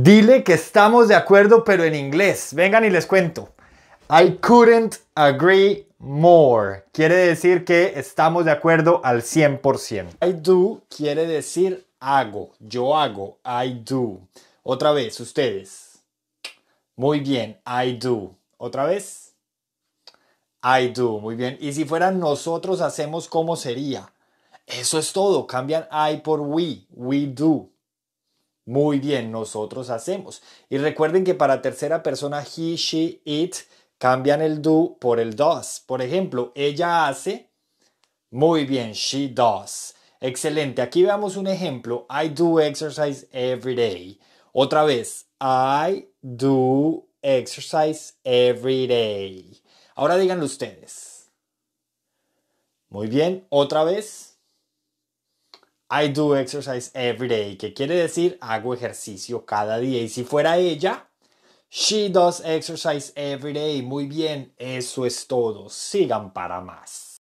Dile que estamos de acuerdo, pero en inglés. Vengan y les cuento. I couldn't agree more. Quiere decir que estamos de acuerdo al 100%. I do quiere decir hago. Yo hago. I do. Otra vez, ustedes. Muy bien. I do. Otra vez. I do. Muy bien. Y si fueran nosotros, hacemos como sería. Eso es todo. Cambian I por we. We do. Muy bien, nosotros hacemos. Y recuerden que para tercera persona, he, she, it, cambian el do por el does. Por ejemplo, ella hace. Muy bien, she does. Excelente. Aquí veamos un ejemplo. I do exercise every day. Otra vez. I do exercise every day. Ahora díganlo ustedes. Muy bien. Otra vez. I do exercise every day, que quiere decir hago ejercicio cada día. Y si fuera ella, she does exercise every day. Muy bien, eso es todo. Sigan para más.